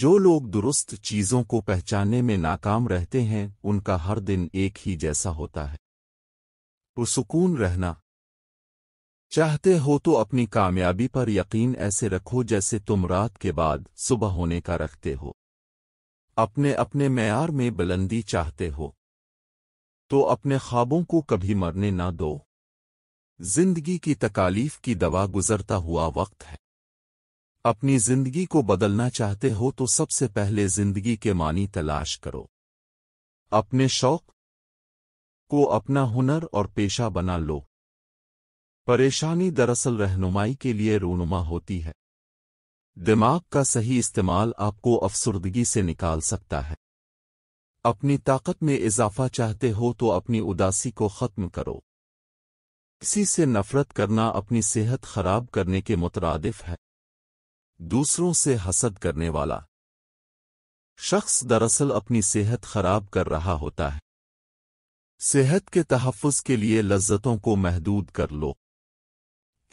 जो लोग दुरुस्त चीज़ों को पहचानने में नाकाम रहते हैं उनका हर दिन एक ही जैसा होता है पुरसकून रहना चाहते हो तो अपनी कामयाबी पर यकीन ऐसे रखो जैसे तुम रात के बाद सुबह होने का रखते हो अपने अपने मैार में बुलंदी चाहते हो तो अपने ख्वाबों को कभी मरने ना दो जिंदगी की तकालीफ की दवा गुजरता हुआ वक्त है अपनी जिंदगी को बदलना चाहते हो तो सबसे पहले जिंदगी के मानी तलाश करो अपने शौक को अपना हुनर और पेशा बना लो परेशानी दरअसल रहनुमाई के लिए रोनुमा होती है दिमाग का सही इस्तेमाल आपको अफसुर्दगी से निकाल सकता है अपनी ताकत में इजाफा चाहते हो तो अपनी उदासी को ख़त्म करो किसी से नफरत करना अपनी सेहत खराब करने के मुतरदफ है दूसरों से हसद करने वाला शख्स दरअसल अपनी सेहत खराब कर रहा होता है सेहत के तहफ़ के लिए लज्जतों को महदूद कर लो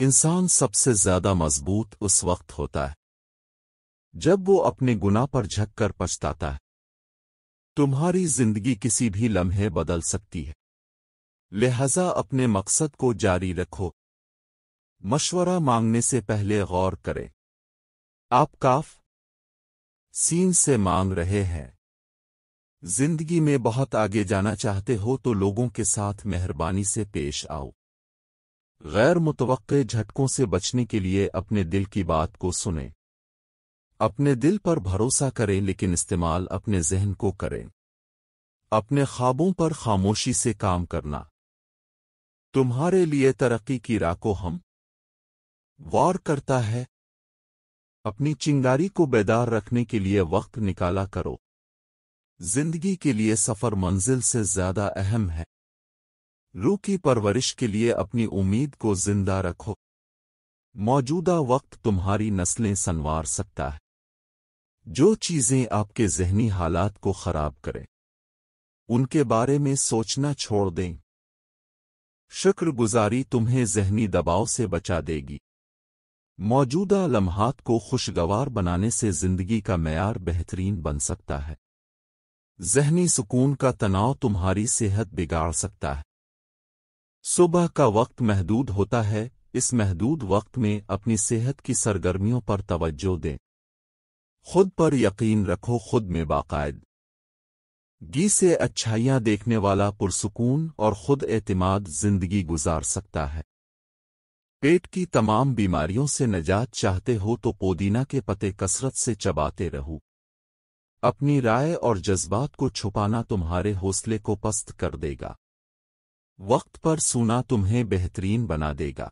इंसान सबसे ज्यादा मजबूत उस वक्त होता है जब वो अपने गुना पर झक कर पछताता है तुम्हारी जिंदगी किसी भी लम्हे बदल सकती है लिहाजा अपने मकसद को जारी रखो मशवरा मांगने से पहले गौर करें आप काफ सीन से मांग रहे हैं जिंदगी में बहुत आगे जाना चाहते हो तो लोगों के साथ मेहरबानी से पेश आओ गैर मुतव झटकों से बचने के लिए अपने दिल की बात को सुने अपने दिल पर भरोसा करें लेकिन इस्तेमाल अपने जहन को करें अपने ख्वाबों पर खामोशी से काम करना तुम्हारे लिए तरक्की की राह को हम वार करता है अपनी चिंगारी को बेदार रखने के लिए वक्त निकाला करो जिंदगी के लिए सफर मंजिल से ज्यादा अहम है रूह की परवरिश के लिए अपनी उम्मीद को जिंदा रखो मौजूदा वक्त तुम्हारी नस्लें संवार सकता है जो चीजें आपके जहनी हालात को खराब करें उनके बारे में सोचना छोड़ दें शुक्रगुजारी तुम्हें जहनी दबाव से बचा देगी मौजूदा लम्हात को खुशगवार बनाने से जिंदगी का मैार बेहतरीन बन सकता है जहनी सुकून का तनाव तुम्हारी सेहत बिगाड़ सकता है सुबह का वक्त महदूद होता है इस महदूद वक्त में अपनी सेहत की सरगर्मियों पर तवज्जो दें खुद पर यकीन रखो खुद में बाकायद गी से अच्छाइयां देखने वाला पुरसकून और खुद एतमाद जिंदगी गुजार सकता है पेट की तमाम बीमारियों से निजात चाहते हो तो पोदीना के पते कसरत से चबाते रहो अपनी राय और जज्बात को छुपाना तुम्हारे हौसले को पस्त कर देगा वक्त पर सूना तुम्हें बेहतरीन बना देगा